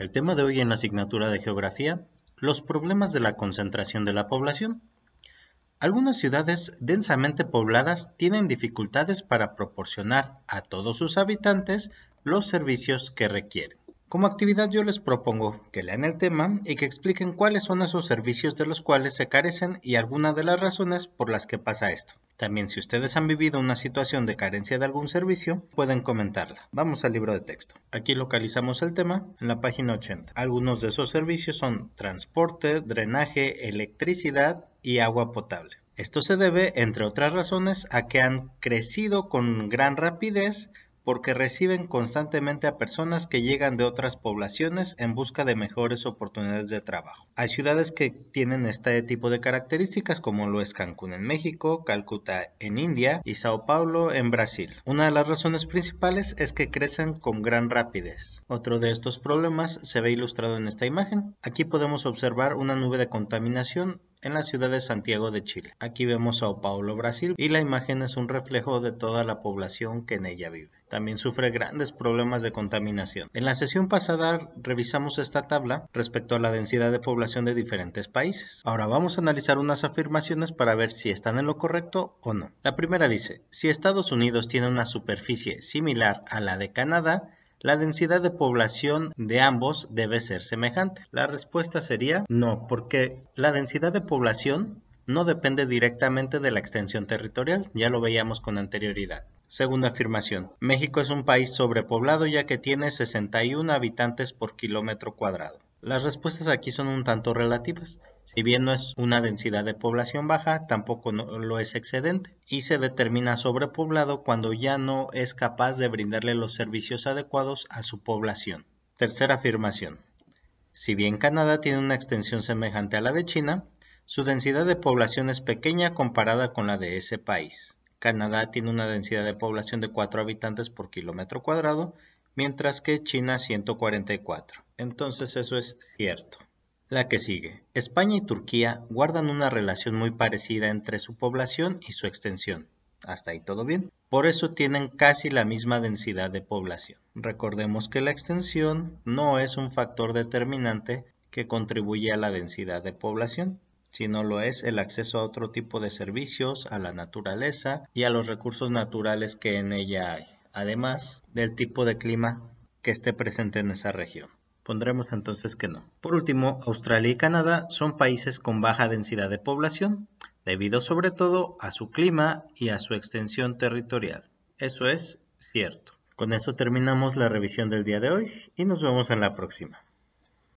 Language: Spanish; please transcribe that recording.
El tema de hoy en la asignatura de Geografía, los problemas de la concentración de la población. Algunas ciudades densamente pobladas tienen dificultades para proporcionar a todos sus habitantes los servicios que requieren. Como actividad yo les propongo que lean el tema y que expliquen cuáles son esos servicios de los cuales se carecen y algunas de las razones por las que pasa esto. También si ustedes han vivido una situación de carencia de algún servicio, pueden comentarla. Vamos al libro de texto. Aquí localizamos el tema en la página 80. Algunos de esos servicios son transporte, drenaje, electricidad y agua potable. Esto se debe, entre otras razones, a que han crecido con gran rapidez porque reciben constantemente a personas que llegan de otras poblaciones en busca de mejores oportunidades de trabajo. Hay ciudades que tienen este tipo de características como lo es Cancún en México, Calcuta en India y Sao Paulo en Brasil. Una de las razones principales es que crecen con gran rapidez. Otro de estos problemas se ve ilustrado en esta imagen. Aquí podemos observar una nube de contaminación en la ciudad de Santiago de Chile. Aquí vemos Sao Paulo, Brasil, y la imagen es un reflejo de toda la población que en ella vive. También sufre grandes problemas de contaminación. En la sesión pasada revisamos esta tabla respecto a la densidad de población de diferentes países. Ahora vamos a analizar unas afirmaciones para ver si están en lo correcto o no. La primera dice, si Estados Unidos tiene una superficie similar a la de Canadá, la densidad de población de ambos debe ser semejante. La respuesta sería no, porque la densidad de población no depende directamente de la extensión territorial, ya lo veíamos con anterioridad. Segunda afirmación. México es un país sobrepoblado ya que tiene 61 habitantes por kilómetro cuadrado. Las respuestas aquí son un tanto relativas. Si bien no es una densidad de población baja, tampoco lo es excedente, y se determina sobrepoblado cuando ya no es capaz de brindarle los servicios adecuados a su población. Tercera afirmación. Si bien Canadá tiene una extensión semejante a la de China, su densidad de población es pequeña comparada con la de ese país. Canadá tiene una densidad de población de 4 habitantes por kilómetro cuadrado, mientras que China 144. Entonces eso es cierto. La que sigue. España y Turquía guardan una relación muy parecida entre su población y su extensión. Hasta ahí todo bien. Por eso tienen casi la misma densidad de población. Recordemos que la extensión no es un factor determinante que contribuye a la densidad de población, sino lo es el acceso a otro tipo de servicios, a la naturaleza y a los recursos naturales que en ella hay, además del tipo de clima que esté presente en esa región. Pondremos entonces que no. Por último, Australia y Canadá son países con baja densidad de población, debido sobre todo a su clima y a su extensión territorial. Eso es cierto. Con eso terminamos la revisión del día de hoy y nos vemos en la próxima.